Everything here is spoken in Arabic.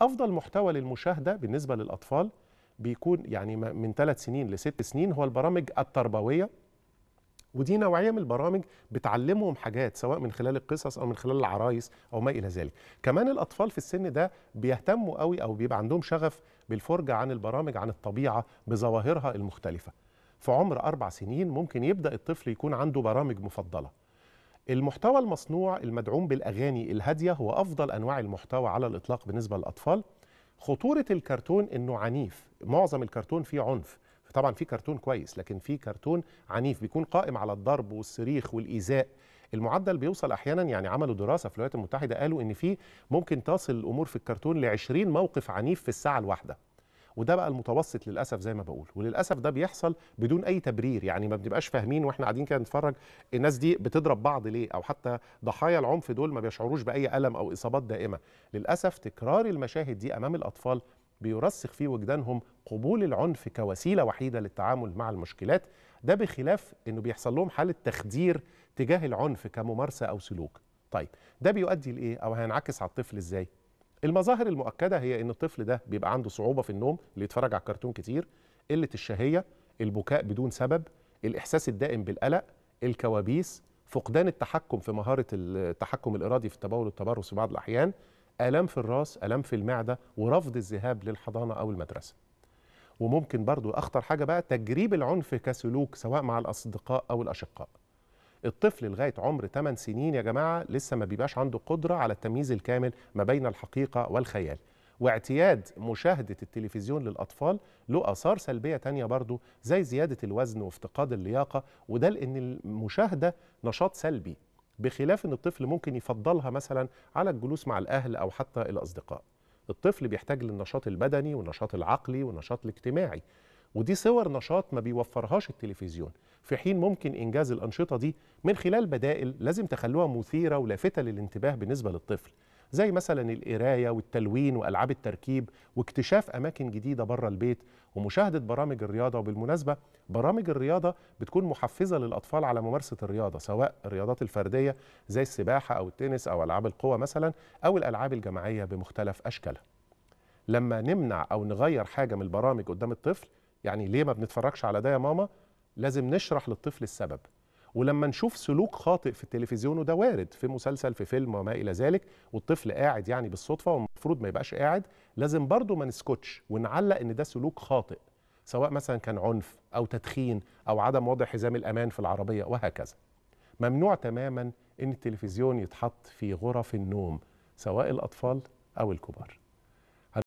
افضل محتوى للمشاهده بالنسبه للاطفال بيكون يعني من ثلاث سنين لست سنين هو البرامج التربويه ودي نوعيه من البرامج بتعلمهم حاجات سواء من خلال القصص او من خلال العرايس او ما الى ذلك كمان الاطفال في السن ده بيهتموا قوي او بيبقى عندهم شغف بالفرجه عن البرامج عن الطبيعه بظواهرها المختلفه في عمر اربع سنين ممكن يبدا الطفل يكون عنده برامج مفضله المحتوى المصنوع المدعوم بالأغاني الهادية هو أفضل أنواع المحتوى على الإطلاق بالنسبة للأطفال خطورة الكرتون إنه عنيف معظم الكرتون فيه عنف طبعا في كرتون كويس لكن في كرتون عنيف بيكون قائم على الضرب والصريخ والإيذاء المعدل بيوصل احيانا يعني عملوا دراسه في الولايات المتحده قالوا ان في ممكن تصل الامور في الكرتون ل 20 موقف عنيف في الساعه الواحده وده بقى المتوسط للاسف زي ما بقول وللاسف ده بيحصل بدون اي تبرير يعني ما بنبقاش فاهمين واحنا قاعدين كده نتفرج الناس دي بتضرب بعض ليه او حتى ضحايا العنف دول ما بيشعروش باي الم او اصابات دائمه للاسف تكرار المشاهد دي امام الاطفال بيرسخ في وجدانهم قبول العنف كوسيله وحيده للتعامل مع المشكلات ده بخلاف انه بيحصل لهم حاله تخدير تجاه العنف كممارسه او سلوك طيب ده بيؤدي لايه او هينعكس على الطفل ازاي المظاهر المؤكده هي ان الطفل ده بيبقى عنده صعوبه في النوم اللي يتفرج على الكرتون كتير قله الشهيه البكاء بدون سبب الاحساس الدائم بالقلق الكوابيس فقدان التحكم في مهاره التحكم الارادي في التبول والتبرس في بعض الاحيان الام في الراس الام في المعده ورفض الذهاب للحضانه او المدرسه وممكن برضو اخطر حاجه بقى تجريب العنف كسلوك سواء مع الاصدقاء او الاشقاء الطفل لغايه عمر 8 سنين يا جماعه لسه ما بيبقاش عنده قدره على التمييز الكامل ما بين الحقيقه والخيال واعتياد مشاهدة التلفزيون للأطفال له آثار سلبية تانية برضو زي زيادة الوزن وافتقاد اللياقة وده لأن المشاهدة نشاط سلبي بخلاف أن الطفل ممكن يفضلها مثلا على الجلوس مع الأهل أو حتى الأصدقاء الطفل بيحتاج للنشاط البدني والنشاط العقلي والنشاط الاجتماعي ودي صور نشاط ما بيوفرهاش التلفزيون في حين ممكن إنجاز الأنشطة دي من خلال بدائل لازم تخلوها مثيرة ولافتة للانتباه بالنسبة للطفل زي مثلا القراية والتلوين وألعاب التركيب واكتشاف أماكن جديدة بره البيت ومشاهدة برامج الرياضة وبالمناسبة برامج الرياضة بتكون محفزة للأطفال على ممارسة الرياضة سواء الرياضات الفردية زي السباحة أو التنس أو ألعاب القوى مثلا أو الألعاب الجماعية بمختلف أشكالها لما نمنع أو نغير حاجة من البرامج قدام الطفل يعني ليه ما بنتفرجش على ده يا ماما لازم نشرح للطفل السبب ولما نشوف سلوك خاطئ في التلفزيون وده وارد في مسلسل في فيلم وما الى ذلك والطفل قاعد يعني بالصدفه والمفروض ما يبقاش قاعد لازم برضه ما نسكتش ونعلق ان ده سلوك خاطئ سواء مثلا كان عنف او تدخين او عدم وضع حزام الامان في العربيه وهكذا ممنوع تماما ان التلفزيون يتحط في غرف النوم سواء الاطفال او الكبار